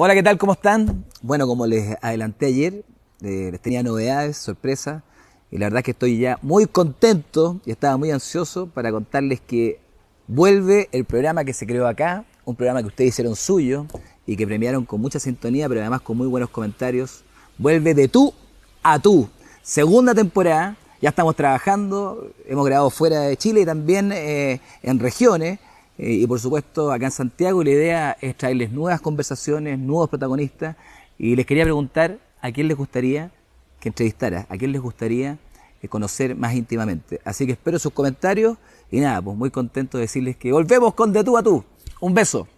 Hola, ¿qué tal? ¿Cómo están? Bueno, como les adelanté ayer, eh, les tenía novedades, sorpresas, y la verdad es que estoy ya muy contento y estaba muy ansioso para contarles que vuelve el programa que se creó acá, un programa que ustedes hicieron suyo y que premiaron con mucha sintonía, pero además con muy buenos comentarios. Vuelve de tú a tú. Segunda temporada, ya estamos trabajando, hemos grabado fuera de Chile y también eh, en regiones eh, y por supuesto acá en Santiago. La idea es traerles nuevas conversaciones, nuevos protagonistas y les quería preguntar a quién les gustaría que entrevistara, a quién les gustaría eh, conocer más íntimamente. Así que espero sus comentarios y nada, pues muy contento de decirles que volvemos con de tú a tú. Un beso.